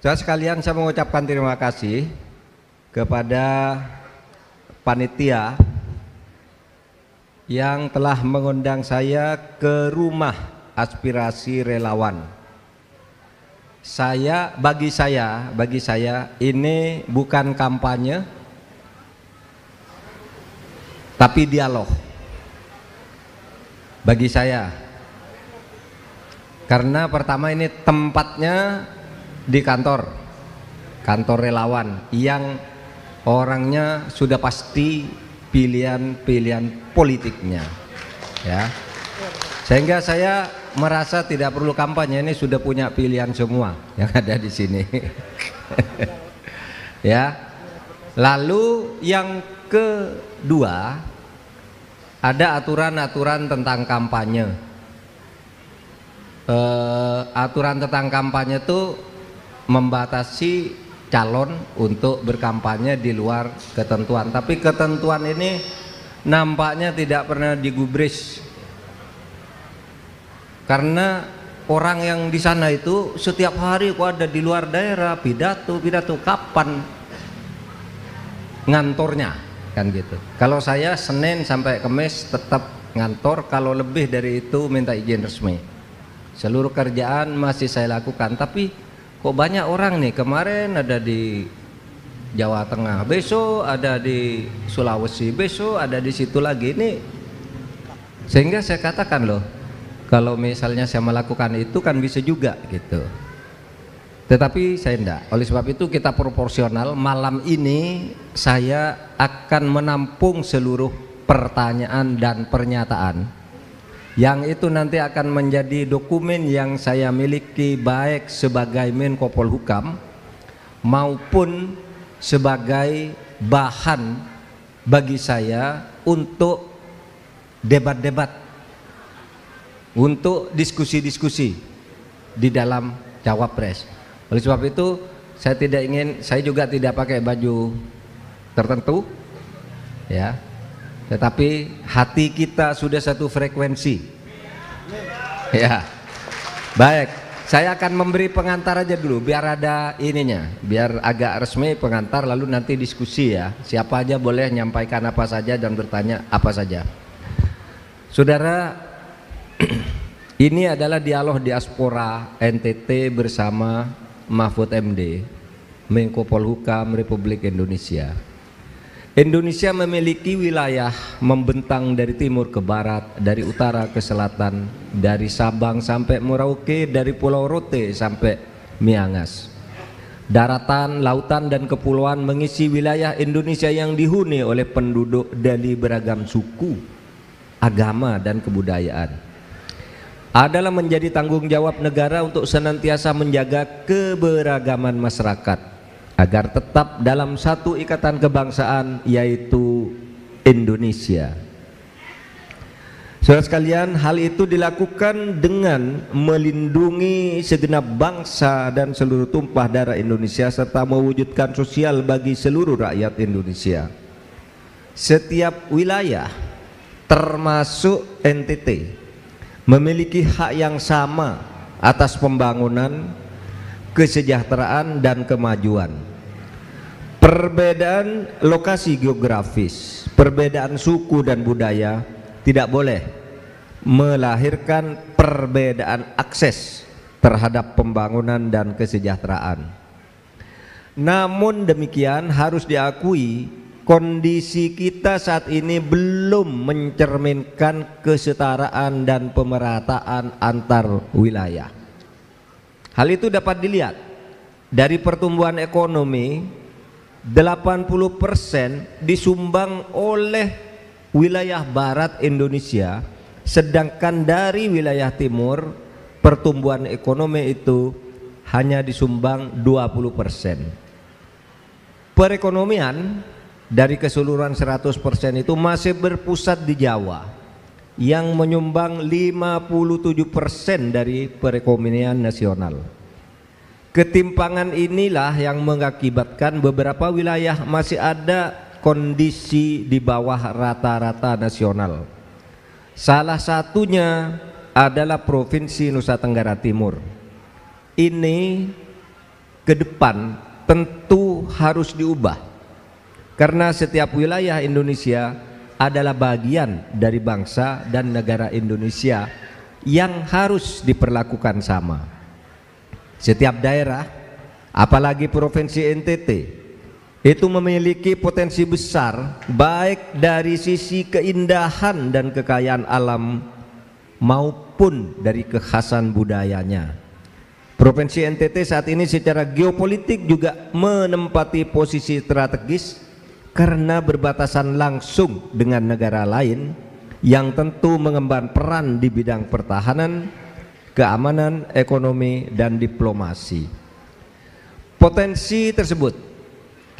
Saya sekalian saya mengucapkan terima kasih kepada panitia yang telah mengundang saya ke rumah aspirasi relawan. Saya bagi saya, bagi saya ini bukan kampanye tapi dialog. Bagi saya. Karena pertama ini tempatnya di kantor kantor relawan yang orangnya sudah pasti pilihan-pilihan politiknya ya sehingga saya merasa tidak perlu kampanye ini sudah punya pilihan semua yang ada di sini ya lalu yang kedua ada aturan-aturan tentang kampanye e, aturan tentang kampanye itu membatasi calon untuk berkampanye di luar ketentuan. Tapi ketentuan ini nampaknya tidak pernah digubris. Karena orang yang di sana itu setiap hari kok ada di luar daerah pidato, pidato kapan ngantornya kan gitu. Kalau saya Senin sampai Kamis tetap ngantor, kalau lebih dari itu minta izin resmi. Seluruh kerjaan masih saya lakukan, tapi kok banyak orang nih kemarin ada di Jawa Tengah besok ada di Sulawesi besok ada di situ lagi ini sehingga saya katakan loh kalau misalnya saya melakukan itu kan bisa juga gitu tetapi saya enggak oleh sebab itu kita proporsional malam ini saya akan menampung seluruh pertanyaan dan pernyataan yang itu nanti akan menjadi dokumen yang saya miliki baik sebagai Menko Polhukam maupun sebagai bahan bagi saya untuk debat-debat untuk diskusi-diskusi di dalam cawapres oleh sebab itu saya tidak ingin saya juga tidak pakai baju tertentu ya tetapi hati kita sudah satu frekuensi. Ya. Baik, saya akan memberi pengantar aja dulu biar ada ininya, biar agak resmi pengantar lalu nanti diskusi ya. Siapa aja boleh nyampaikan apa saja dan bertanya apa saja. Saudara, ini adalah dialog diaspora NTT bersama Mahfud MD, Menko Polhukam Republik Indonesia. Indonesia memiliki wilayah membentang dari timur ke barat, dari utara ke selatan, dari Sabang sampai Merauke, dari Pulau Rote sampai Miangas. Daratan, lautan, dan kepulauan mengisi wilayah Indonesia yang dihuni oleh penduduk dari beragam suku, agama, dan kebudayaan. Adalah menjadi tanggung jawab negara untuk senantiasa menjaga keberagaman masyarakat agar tetap dalam satu ikatan kebangsaan yaitu Indonesia. Saudara sekalian, hal itu dilakukan dengan melindungi segenap bangsa dan seluruh tumpah darah Indonesia serta mewujudkan sosial bagi seluruh rakyat Indonesia. Setiap wilayah termasuk NTT memiliki hak yang sama atas pembangunan, kesejahteraan dan kemajuan Perbedaan lokasi geografis, perbedaan suku dan budaya tidak boleh melahirkan perbedaan akses terhadap pembangunan dan kesejahteraan. Namun demikian harus diakui kondisi kita saat ini belum mencerminkan kesetaraan dan pemerataan antar wilayah. Hal itu dapat dilihat dari pertumbuhan ekonomi 80% disumbang oleh wilayah barat Indonesia sedangkan dari wilayah timur pertumbuhan ekonomi itu hanya disumbang 20%. Perekonomian dari keseluruhan 100% itu masih berpusat di Jawa yang menyumbang 57% dari perekonomian nasional. Ketimpangan inilah yang mengakibatkan beberapa wilayah masih ada kondisi di bawah rata-rata nasional. Salah satunya adalah Provinsi Nusa Tenggara Timur. Ini ke depan tentu harus diubah karena setiap wilayah Indonesia adalah bagian dari bangsa dan negara Indonesia yang harus diperlakukan sama. Setiap daerah, apalagi provinsi NTT, itu memiliki potensi besar baik dari sisi keindahan dan kekayaan alam maupun dari kekhasan budayanya. Provinsi NTT saat ini secara geopolitik juga menempati posisi strategis karena berbatasan langsung dengan negara lain yang tentu mengemban peran di bidang pertahanan, keamanan, ekonomi, dan diplomasi. Potensi tersebut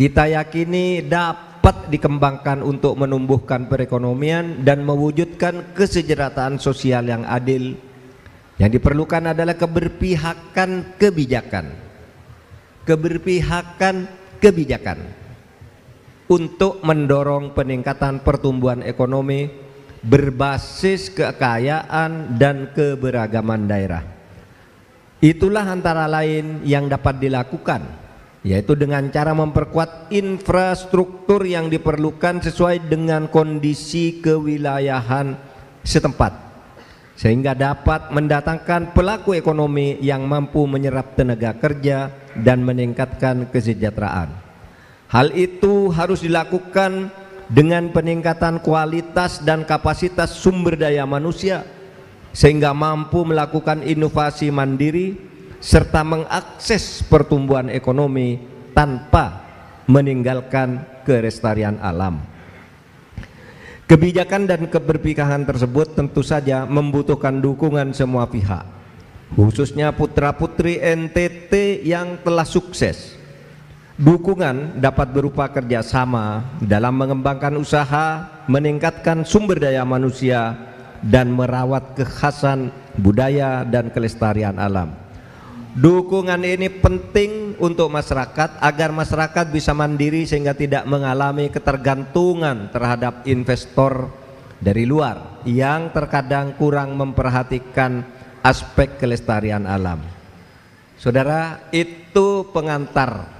kita yakini dapat dikembangkan untuk menumbuhkan perekonomian dan mewujudkan kesejahteraan sosial yang adil. Yang diperlukan adalah keberpihakan kebijakan. Keberpihakan kebijakan untuk mendorong peningkatan pertumbuhan ekonomi berbasis kekayaan dan keberagaman daerah. Itulah antara lain yang dapat dilakukan, yaitu dengan cara memperkuat infrastruktur yang diperlukan sesuai dengan kondisi kewilayahan setempat, sehingga dapat mendatangkan pelaku ekonomi yang mampu menyerap tenaga kerja dan meningkatkan kesejahteraan. Hal itu harus dilakukan dengan peningkatan kualitas dan kapasitas sumber daya manusia sehingga mampu melakukan inovasi mandiri serta mengakses pertumbuhan ekonomi tanpa meninggalkan kerestarian alam. Kebijakan dan keberpihakan tersebut tentu saja membutuhkan dukungan semua pihak, khususnya putra-putri NTT yang telah sukses Dukungan dapat berupa kerjasama dalam mengembangkan usaha, meningkatkan sumber daya manusia, dan merawat kekhasan budaya dan kelestarian alam. Dukungan ini penting untuk masyarakat agar masyarakat bisa mandiri sehingga tidak mengalami ketergantungan terhadap investor dari luar yang terkadang kurang memperhatikan aspek kelestarian alam. Saudara, itu pengantar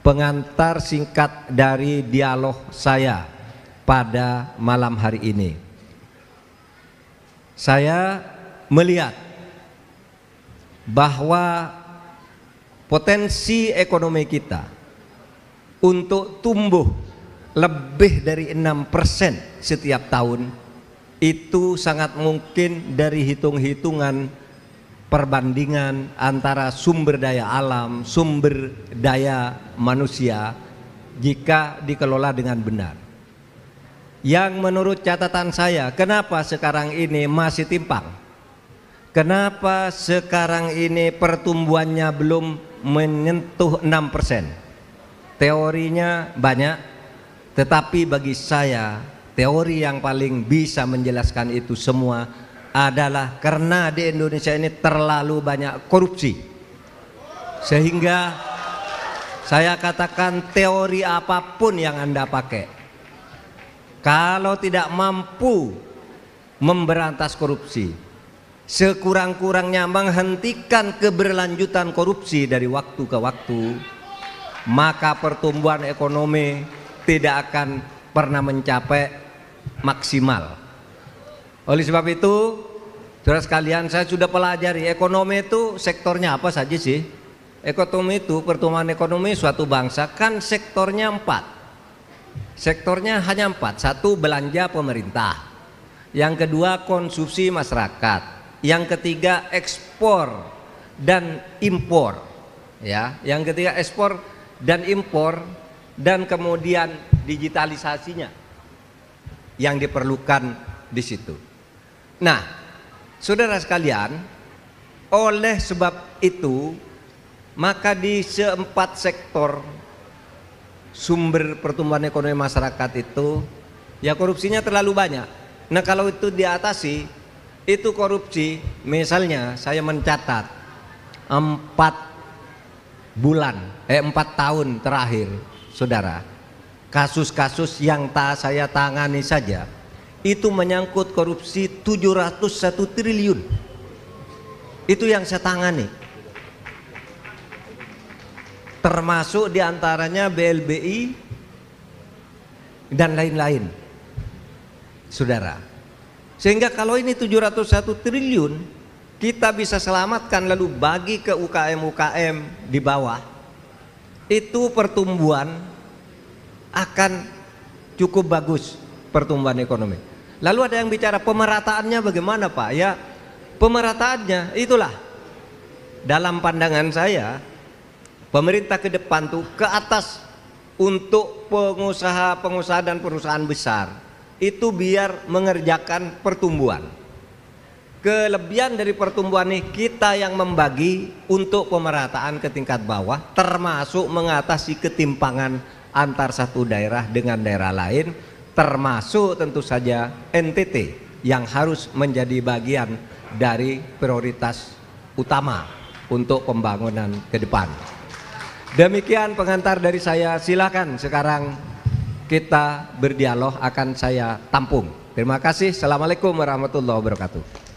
pengantar singkat dari dialog saya pada malam hari ini. Saya melihat bahwa potensi ekonomi kita untuk tumbuh lebih dari enam persen setiap tahun itu sangat mungkin dari hitung-hitungan perbandingan antara sumber daya alam, sumber daya manusia jika dikelola dengan benar. Yang menurut catatan saya, kenapa sekarang ini masih timpang? Kenapa sekarang ini pertumbuhannya belum menyentuh 6%? Teorinya banyak, tetapi bagi saya teori yang paling bisa menjelaskan itu semua adalah karena di Indonesia ini terlalu banyak korupsi. Sehingga saya katakan teori apapun yang Anda pakai. Kalau tidak mampu memberantas korupsi, sekurang-kurangnya menghentikan keberlanjutan korupsi dari waktu ke waktu, maka pertumbuhan ekonomi tidak akan pernah mencapai maksimal. Oleh sebab itu, Terus kalian saya sudah pelajari ekonomi itu sektornya apa saja sih? Ekonomi itu pertumbuhan ekonomi suatu bangsa kan sektornya empat. Sektornya hanya empat. Satu belanja pemerintah. Yang kedua konsumsi masyarakat. Yang ketiga ekspor dan impor. Ya, yang ketiga ekspor dan impor dan kemudian digitalisasinya yang diperlukan di situ. Nah, Saudara sekalian, oleh sebab itu maka di seempat sektor sumber pertumbuhan ekonomi masyarakat itu ya korupsinya terlalu banyak. Nah, kalau itu diatasi itu korupsi misalnya saya mencatat empat bulan eh empat tahun terakhir saudara kasus-kasus yang tak saya tangani saja itu menyangkut korupsi 701 triliun. Itu yang saya tangani. Termasuk diantaranya BLBI dan lain-lain. Saudara. Sehingga kalau ini 701 triliun, kita bisa selamatkan lalu bagi ke UKM-UKM di bawah. Itu pertumbuhan akan cukup bagus pertumbuhan ekonomi. Lalu ada yang bicara pemerataannya bagaimana Pak? Ya pemerataannya itulah dalam pandangan saya pemerintah ke depan tuh ke atas untuk pengusaha-pengusaha dan perusahaan besar itu biar mengerjakan pertumbuhan kelebihan dari pertumbuhan ini kita yang membagi untuk pemerataan ke tingkat bawah termasuk mengatasi ketimpangan antar satu daerah dengan daerah lain termasuk tentu saja NTT yang harus menjadi bagian dari prioritas utama untuk pembangunan ke depan. Demikian pengantar dari saya. Silakan sekarang kita berdialog akan saya tampung. Terima kasih. Assalamualaikum warahmatullahi wabarakatuh.